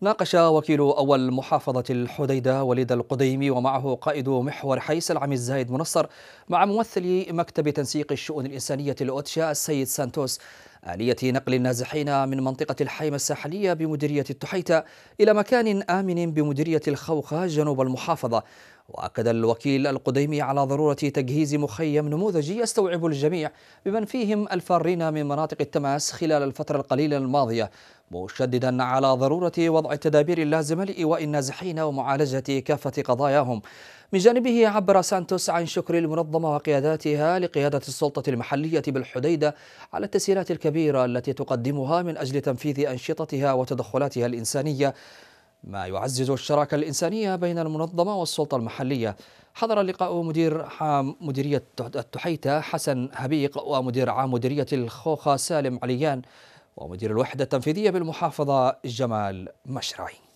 ناقش وكيل أول محافظة الحديدة وليد القديمي ومعه قائد محور حيس العم الزايد منصر مع ممثل مكتب تنسيق الشؤون الإنسانية الأوتشا السيد سانتوس آلية نقل النازحين من منطقة الحيمة الساحلية بمديرية التحيتة إلى مكان آمن بمديرية الخوخة جنوب المحافظة وأكد الوكيل القديمي على ضرورة تجهيز مخيم نموذجي يستوعب الجميع بمن فيهم الفارين من مناطق التماس خلال الفترة القليلة الماضية مشددا على ضرورة وضع التدابير اللازمة لإيواء النازحين ومعالجة كافة قضاياهم من جانبه عبر سانتوس عن شكر المنظمة وقياداتها لقيادة السلطة المحلية بالحديدة على التسهيلات الكبيرة التي تقدمها من أجل تنفيذ أنشطتها وتدخلاتها الإنسانية ما يعزز الشراكة الإنسانية بين المنظمة والسلطة المحلية حضر اللقاء مدير مديرية التحيتة حسن هبيق ومدير عام مديرية الخوخة سالم عليان ومدير الوحدة التنفيذية بالمحافظة جمال مشرعي